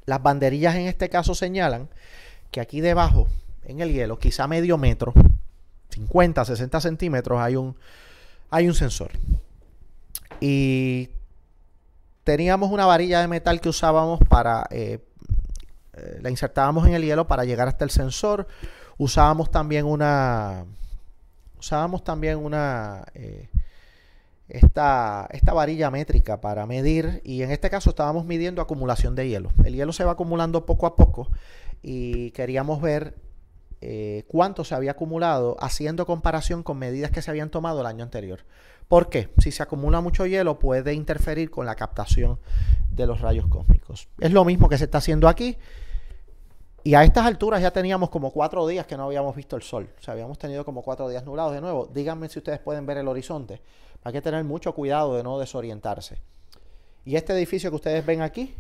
Las banderillas en este caso señalan que aquí debajo en el hielo, quizá medio metro, 50, 60 centímetros, hay un, hay un sensor. Y teníamos una varilla de metal que usábamos para eh, eh, la insertábamos en el hielo para llegar hasta el sensor. Usábamos también una. Usábamos también una. Eh, esta, esta, varilla métrica para medir y en este caso estábamos midiendo acumulación de hielo. El hielo se va acumulando poco a poco y queríamos ver eh, cuánto se había acumulado haciendo comparación con medidas que se habían tomado el año anterior. ¿Por qué? Si se acumula mucho hielo puede interferir con la captación de los rayos cósmicos. Es lo mismo que se está haciendo aquí. Y a estas alturas ya teníamos como cuatro días que no habíamos visto el sol. O sea, habíamos tenido como cuatro días nublados de nuevo. Díganme si ustedes pueden ver el horizonte. Hay que tener mucho cuidado de no desorientarse. Y este edificio que ustedes ven aquí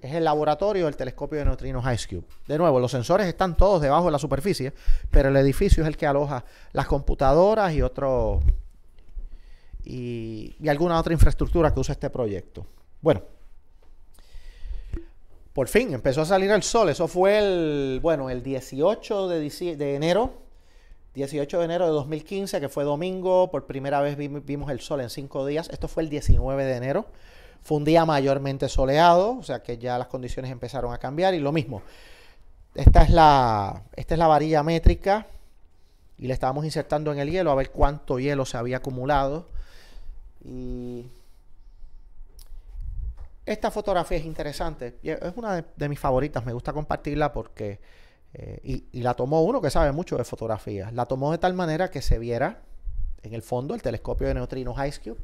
es el laboratorio del telescopio de neutrinos Ice Cube. De nuevo, los sensores están todos debajo de la superficie, pero el edificio es el que aloja las computadoras y otro y alguna otra infraestructura que usa este proyecto. Bueno, por fin empezó a salir el sol. Eso fue el, bueno, el 18 de, de enero. 18 de enero de 2015, que fue domingo, por primera vez vimos el sol en cinco días. Esto fue el 19 de enero. Fue un día mayormente soleado, o sea que ya las condiciones empezaron a cambiar y lo mismo. Esta es la, esta es la varilla métrica y le estábamos insertando en el hielo a ver cuánto hielo se había acumulado. Y esta fotografía es interesante. Es una de, mis favoritas. Me gusta compartirla porque. Eh, y, la tomó uno que sabe mucho de fotografía. La tomó de tal manera que se viera en el fondo el telescopio de neutrinos Ice Cube.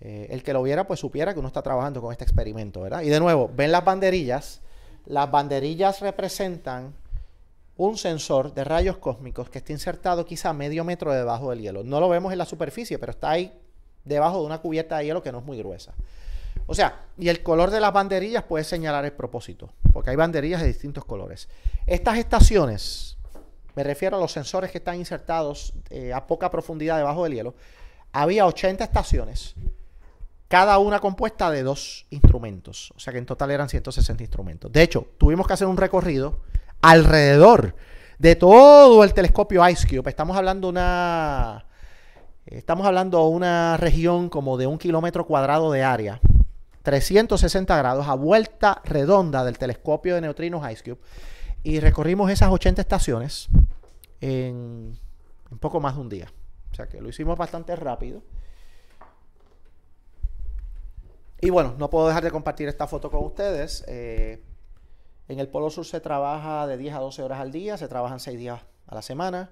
Eh, el que lo viera, pues supiera que uno está trabajando con este experimento, ¿verdad? Y de nuevo, ven las banderillas. Las banderillas representan un sensor de rayos cósmicos que está insertado quizá medio metro debajo del hielo. No lo vemos en la superficie, pero está ahí debajo de una cubierta de hielo que no es muy gruesa. O sea, y el color de las banderillas puede señalar el propósito, porque hay banderillas de distintos colores. Estas estaciones, me refiero a los sensores que están insertados eh, a poca profundidad debajo del hielo, había 80 estaciones, cada una compuesta de dos instrumentos, o sea que en total eran 160 instrumentos. De hecho, tuvimos que hacer un recorrido alrededor de todo el telescopio Ice Estamos hablando una... Estamos hablando de una región como de un kilómetro cuadrado de área, 360 grados a vuelta redonda del telescopio de neutrinos Ice Cube y recorrimos esas 80 estaciones en, un poco más de un día. O sea que lo hicimos bastante rápido. Y bueno, no puedo dejar de compartir esta foto con ustedes. Eh, en el Polo Sur se trabaja de 10 a 12 horas al día, se trabajan 6 días a la semana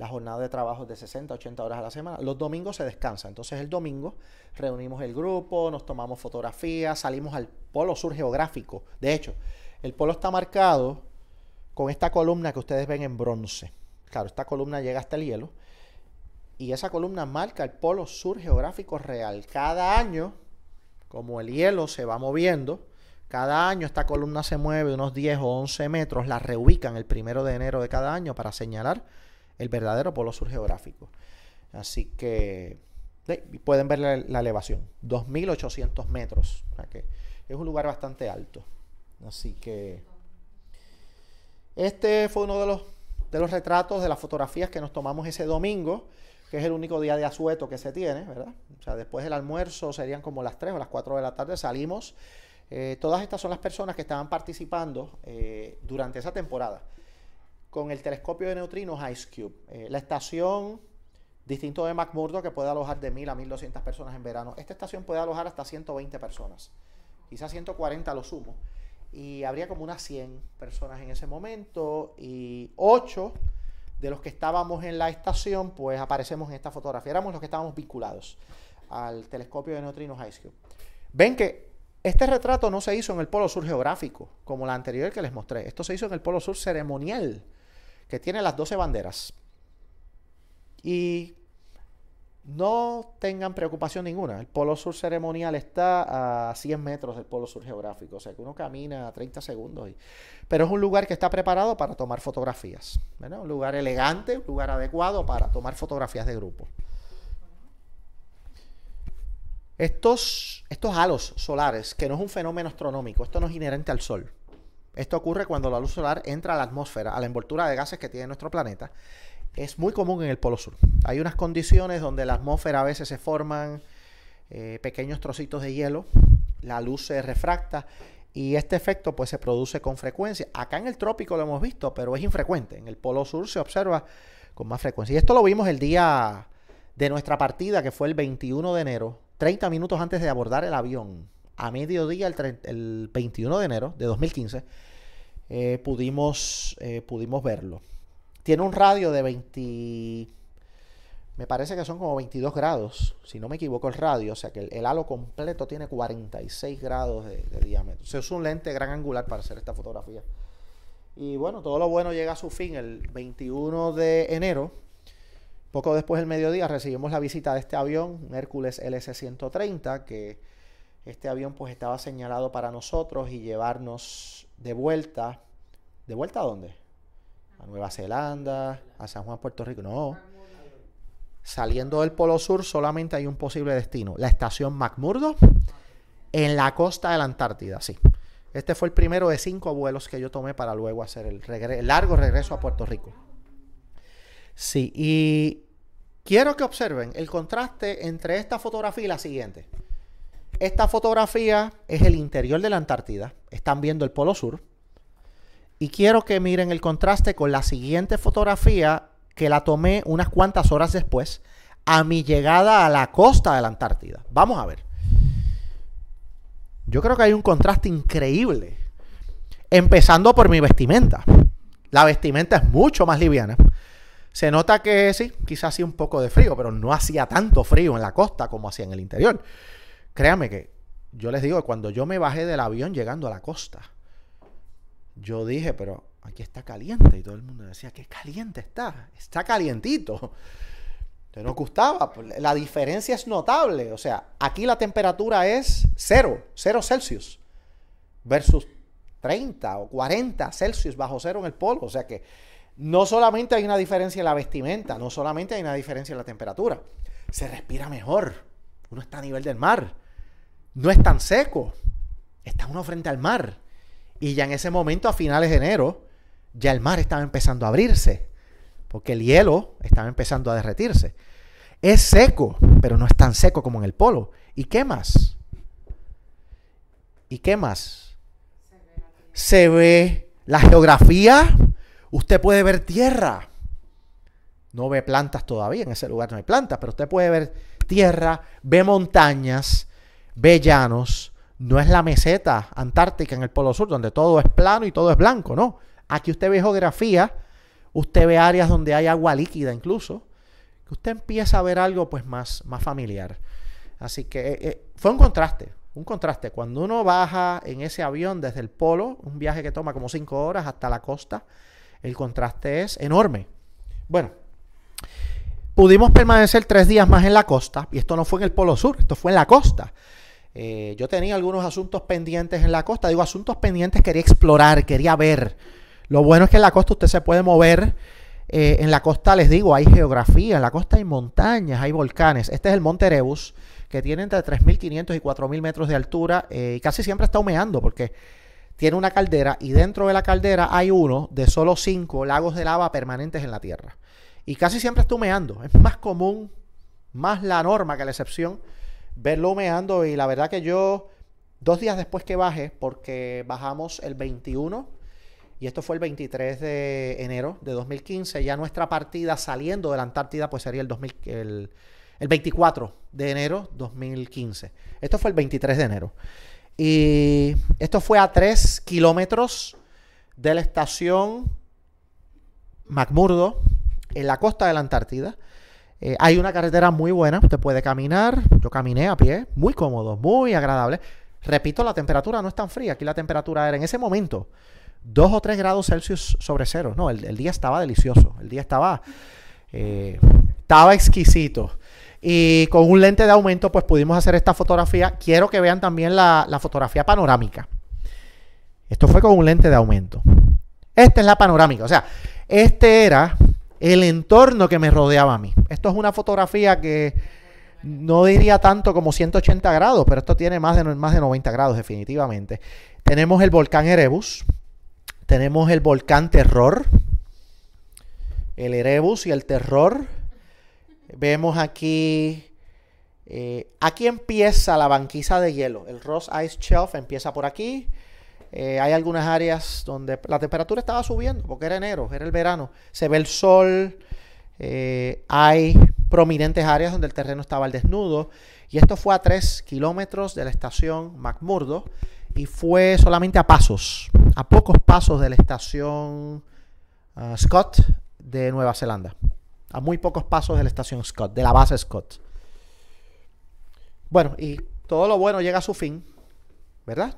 la jornada de trabajo es de 60, 80 horas a la semana. Los domingos se descansa. Entonces el domingo reunimos el grupo, nos tomamos fotografías, salimos al polo sur geográfico. De hecho, el polo está marcado con esta columna que ustedes ven en bronce. Claro, esta columna llega hasta el hielo. Y esa columna marca el polo sur geográfico real. Cada año, como el hielo se va moviendo, cada año esta columna se mueve unos 10 o 11 metros, la reubican el primero de enero de cada año para señalar el verdadero polo sur geográfico. Así que pueden ver la, elevación, 2.800 metros, es un lugar bastante alto. Así que este fue uno de los, de los retratos, de las fotografías que nos tomamos ese domingo, que es el único día de asueto que se tiene, ¿verdad? O sea, después del almuerzo serían como las 3 o las 4 de la tarde, salimos. Eh, todas estas son las personas que estaban participando eh, durante esa temporada con el telescopio de neutrinos Ice Cube. Eh, la estación, distinto de McMurdo, que puede alojar de 1000 a 1200 personas en verano, esta estación puede alojar hasta 120 personas, quizás 140 lo sumo. Y habría como unas 100 personas en ese momento y 8 de los que estábamos en la estación, pues aparecemos en esta fotografía. Éramos los que estábamos vinculados al telescopio de neutrinos Ice Cube. Ven que este retrato no se hizo en el Polo Sur geográfico, como la anterior que les mostré. Esto se hizo en el Polo Sur ceremonial que tiene las 12 banderas. Y no tengan preocupación ninguna. El polo sur ceremonial está a 100 metros del polo sur geográfico, o sea que uno camina a 30 segundos. Pero es un lugar que está preparado para tomar fotografías. Un lugar elegante, un lugar adecuado para tomar fotografías de grupo. Estos, estos halos solares, que no es un fenómeno astronómico, esto no es inherente al Sol. Esto ocurre cuando la luz solar entra a la atmósfera, a la envoltura de gases que tiene nuestro planeta. Es muy común en el Polo Sur. Hay unas condiciones donde la atmósfera a veces se forman eh, pequeños trocitos de hielo, la luz se refracta y este efecto pues se produce con frecuencia. Acá en el trópico lo hemos visto, pero es infrecuente. En el Polo Sur se observa con más frecuencia. Y esto lo vimos el día de nuestra partida, que fue el 21 de enero, 30 minutos antes de abordar el avión. A mediodía, el 21 de enero de 2015, eh, pudimos, eh, pudimos verlo. Tiene un radio de 20... Me parece que son como 22 grados, si no me equivoco el radio, o sea que el, halo completo tiene 46 grados de, diámetro. Se usa un lente gran angular para hacer esta fotografía. Y bueno, todo lo bueno llega a su fin el 21 de enero. Poco después del mediodía recibimos la visita de este avión, Hércules LS-130, que este avión pues estaba señalado para nosotros y llevarnos de vuelta. ¿De vuelta a dónde? A Nueva Zelanda, a San Juan, Puerto Rico. No. Saliendo del Polo Sur solamente hay un posible destino, la estación McMurdo en la costa de la Antártida, sí. Este fue el primero de cinco vuelos que yo tomé para luego hacer el, el largo regreso a Puerto Rico. Sí, y quiero que observen el contraste entre esta fotografía y la siguiente. Esta fotografía es el interior de la Antártida. Están viendo el Polo Sur. Y quiero que miren el contraste con la siguiente fotografía que la tomé unas cuantas horas después a mi llegada a la costa de la Antártida. Vamos a ver. Yo creo que hay un contraste increíble. Empezando por mi vestimenta. La vestimenta es mucho más liviana. Se nota que sí, quizás hacía un poco de frío, pero no hacía tanto frío en la costa como hacía en el interior. Créame que yo les digo, cuando yo me bajé del avión llegando a la costa, yo dije, pero aquí está caliente. Y todo el mundo decía, qué caliente está, está calientito. te nos gustaba, pues, la diferencia es notable. O sea, aquí la temperatura es cero, cero Celsius, versus 30 o 40 Celsius bajo cero en el polvo... O sea que no solamente hay una diferencia en la vestimenta, no solamente hay una diferencia en la temperatura, se respira mejor. Uno está a nivel del mar no es tan seco. Está uno frente al mar. Y ya en ese momento, a finales de enero, ya el mar estaba empezando a abrirse. Porque el hielo estaba empezando a derretirse. Es seco, pero no es tan seco como en el polo. ¿Y qué más? ¿Y qué más? Se ve la geografía. Usted puede ver tierra. No ve plantas todavía, en ese lugar no hay plantas, pero usted puede ver tierra, ve montañas, Bellanos no es la meseta antártica en el Polo Sur, donde todo es plano y todo es blanco, no. Aquí usted ve geografía, usted ve áreas donde hay agua líquida incluso, que usted empieza a ver algo pues más, más familiar. Así que eh, eh, fue un contraste, un contraste. Cuando uno baja en ese avión desde el polo, un viaje que toma como cinco horas hasta la costa, el contraste es enorme. Bueno, pudimos permanecer tres días más en la costa, y esto no fue en el polo sur, esto fue en la costa. Eh, yo tenía algunos asuntos pendientes en la costa. Digo, asuntos pendientes quería explorar, quería ver. Lo bueno es que en la costa usted se puede mover. Eh, en la costa, les digo, hay geografía. En la costa hay montañas, hay volcanes. Este es el Monte Erebus, que tiene entre 3.500 y 4.000 metros de altura. Eh, y casi siempre está humeando porque tiene una caldera y dentro de la caldera hay uno de solo cinco lagos de lava permanentes en la Tierra. Y casi siempre está humeando. Es más común, más la norma que la excepción verlo humeando y la verdad que yo, dos días después que baje, porque bajamos el 21 y esto fue el 23 de enero de 2015, ya nuestra partida saliendo de la Antártida pues sería el, el, 24 de enero 2015. Esto fue el 23 de enero. Y esto fue a 3 kilómetros de la estación McMurdo, en la costa de la Antártida. Eh, hay una carretera muy buena, usted puede caminar, yo caminé a pie, muy cómodo, muy agradable. Repito, la temperatura no es tan fría, aquí la temperatura era en ese momento 2 o 3 grados Celsius sobre cero. No, el, día estaba delicioso, el día estaba, eh, estaba exquisito. Y con un lente de aumento, pues pudimos hacer esta fotografía. Quiero que vean también la, la fotografía panorámica. Esto fue con un lente de aumento. Esta es la panorámica, o sea, este era el entorno que me rodeaba a mí. Esto es una fotografía que no diría tanto como 180 grados, pero esto tiene más de, más de 90 grados definitivamente. Tenemos el volcán Erebus, tenemos el volcán Terror, el Erebus y el Terror. Vemos aquí, eh, aquí empieza la banquisa de hielo, el Ross Ice Shelf empieza por aquí. Eh, hay algunas áreas donde la temperatura estaba subiendo porque era enero, era el verano. Se ve el sol, eh, hay prominentes áreas donde el terreno estaba al desnudo. Y esto fue a 3 kilómetros de la estación McMurdo y fue solamente a pasos, a pocos pasos de la estación ah, Scott de Nueva Zelanda. A muy pocos pasos de la estación Scott, de la base Scott. Bueno, y todo lo bueno llega a su fin, ¿verdad?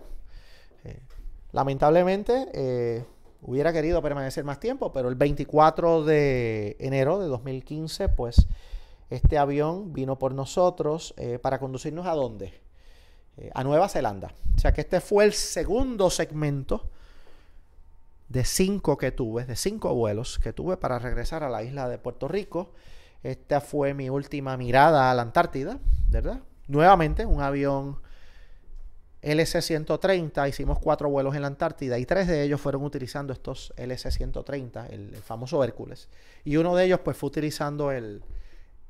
Lamentablemente, eh, hubiera querido permanecer más tiempo, pero el 24 de enero de 2015, pues este avión vino por nosotros eh, para conducirnos a dónde? Eh, a Nueva Zelanda. O sea que este fue el segundo segmento de cinco que tuve, de cinco vuelos que tuve para regresar a la isla de Puerto Rico. Esta fue mi última mirada a la Antártida, ¿verdad? Nuevamente un avión LC-130, hicimos cuatro vuelos en la Antártida y tres de ellos fueron utilizando estos LC-130, el, famoso Hércules. Y uno de ellos pues fue utilizando el,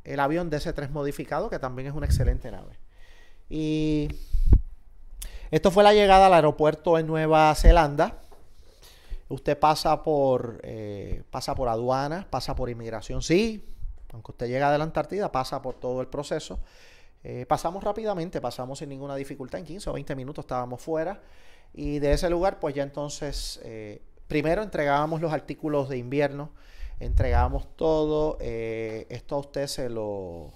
el avión DC-3 modificado, que también es una excelente nave. Y esto fue la llegada al aeropuerto en Nueva Zelanda. Usted pasa por, eh, pasa por aduanas, pasa por inmigración, sí, aunque usted llega de la Antártida, pasa por todo el proceso. Eh, pasamos rápidamente, pasamos sin ninguna dificultad, en 15 o 20 minutos estábamos fuera y de ese lugar pues ya entonces eh, primero entregábamos los artículos de invierno, entregábamos todo, eh, esto a usted se lo,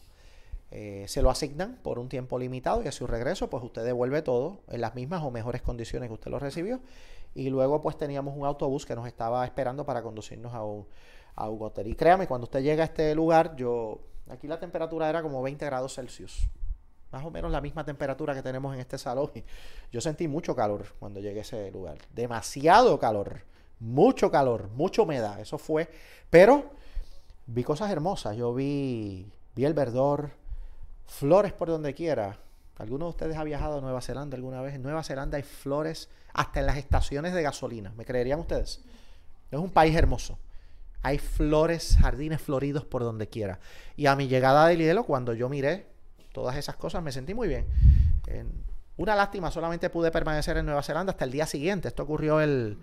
se lo asignan por un tiempo limitado y a su regreso pues usted devuelve todo en las mismas o mejores condiciones que usted lo recibió y luego pues teníamos un autobús que nos estaba esperando para conducirnos a un, a hotel y créame, cuando usted llega a este lugar yo Aquí la temperatura era como 20 grados Celsius. Más o menos la misma temperatura que tenemos en este salón. Yo sentí mucho calor cuando llegué a ese lugar. Demasiado calor. Mucho calor. Mucha humedad. Eso fue. Pero vi cosas hermosas. Yo vi, vi el verdor. Flores por donde quiera. ¿Alguno de ustedes ha viajado a Nueva Zelanda alguna vez? En Nueva Zelanda hay flores hasta en las estaciones de gasolina. ¿Me creerían ustedes? Es un país hermoso. Hay flores, jardines floridos por donde quiera. Y a mi llegada del hielo, cuando yo miré todas esas cosas, me sentí muy bien. una lástima, solamente pude permanecer en Nueva Zelanda hasta el día siguiente. Esto ocurrió el,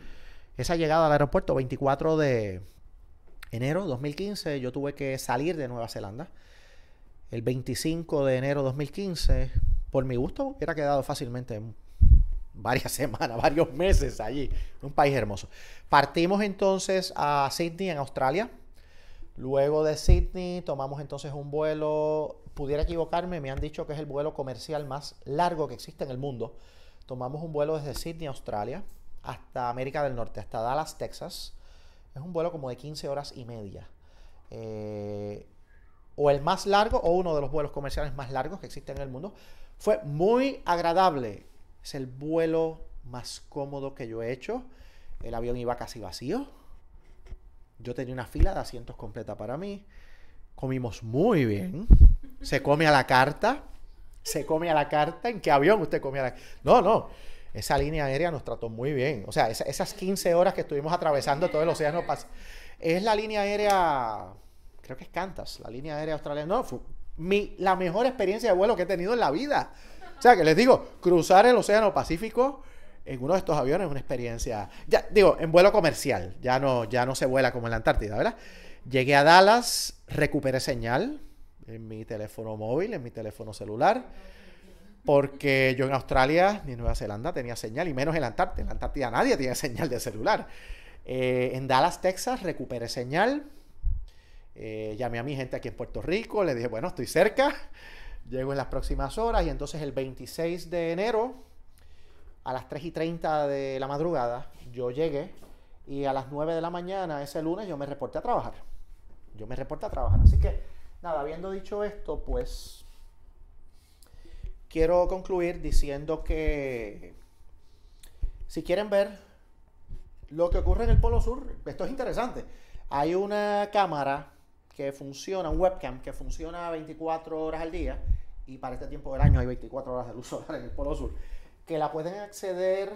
esa llegada al aeropuerto 24 de enero 2015. Yo tuve que salir de Nueva Zelanda. El 25 de enero 2015, por mi gusto, hubiera quedado fácilmente varias semanas, varios meses allí. Un país hermoso. Partimos entonces a Sydney, en Australia. Luego de Sydney tomamos entonces un vuelo, pudiera equivocarme, me han dicho que es el vuelo comercial más largo que existe en el mundo. Tomamos un vuelo desde Sydney, Australia, hasta América del Norte, hasta Dallas, Texas. Es un vuelo como de 15 horas y media. Eh, o el más largo, o uno de los vuelos comerciales más largos que existen en el mundo. Fue muy agradable es el vuelo más cómodo que yo he hecho. El avión iba casi vacío. Yo tenía una fila de asientos completa para mí. Comimos muy bien. Se come a la carta. Se come a la carta. ¿En qué avión usted come a la No, no. Esa línea aérea nos trató muy bien. O sea, esas 15 horas que estuvimos atravesando todo el océano Es la línea aérea, creo que es cantas la línea aérea australiana. No, fue mi, la mejor experiencia de vuelo que he tenido en la vida. O sea, que les digo, cruzar el Océano Pacífico en uno de estos aviones es una experiencia. Ya, digo, en vuelo comercial, ya no, ya no se vuela como en la Antártida, ¿verdad? Llegué a Dallas, recuperé señal en mi teléfono móvil, en mi teléfono celular, porque yo en Australia ni en Nueva Zelanda tenía señal, y menos en la Antártida. En la Antártida nadie tiene señal de celular. Eh, en Dallas, Texas, recuperé señal. Eh, llamé a mi gente aquí en Puerto Rico, le dije, bueno, estoy cerca. Llego en las próximas horas y entonces el 26 de enero a las 3 y 30 de la madrugada yo llegué y a las 9 de la mañana ese lunes yo me reporté a trabajar. Yo me reporté a trabajar. Así que, nada, habiendo dicho esto, pues quiero concluir diciendo que si quieren ver lo que ocurre en el Polo Sur, esto es interesante. Hay una cámara que funciona, un webcam que funciona 24 horas al día, y para este tiempo del año hay 24 horas de luz solar en el Polo Sur, que la pueden acceder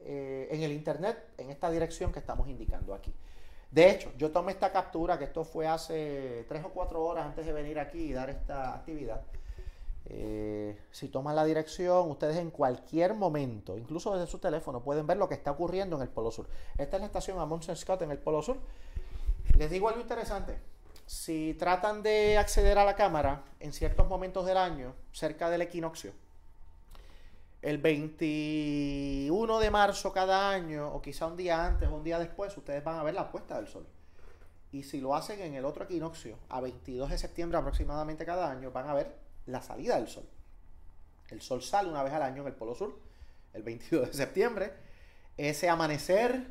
eh, en el Internet en esta dirección que estamos indicando aquí. De hecho, yo tomé esta captura, que esto fue hace 3 o 4 horas antes de venir aquí y dar esta actividad. Eh, si toman la dirección, ustedes en cualquier momento, incluso desde su teléfono, pueden ver lo que está ocurriendo en el Polo Sur. Esta es la estación Amundsen Scott en el Polo Sur. Les digo algo interesante. Si tratan de acceder a la cámara en ciertos momentos del año, cerca del equinoccio, el 21 de marzo cada año, o quizá un día antes o un día después, ustedes van a ver la puesta del sol. Y si lo hacen en el otro equinoccio, a 22 de septiembre aproximadamente cada año, van a ver la salida del sol. El sol sale una vez al año en el Polo Sur, el 22 de septiembre. Ese amanecer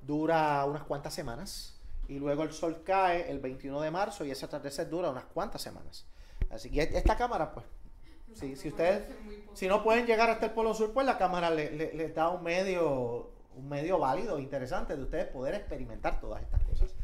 dura unas cuantas semanas y luego el sol cae el 21 de marzo y esa atardecer dura unas cuantas semanas. Así que esta cámara, pues, si, si ustedes, si no pueden llegar hasta el Polo Sur, pues la cámara les le da un medio, un medio válido, interesante de ustedes poder experimentar todas estas cosas.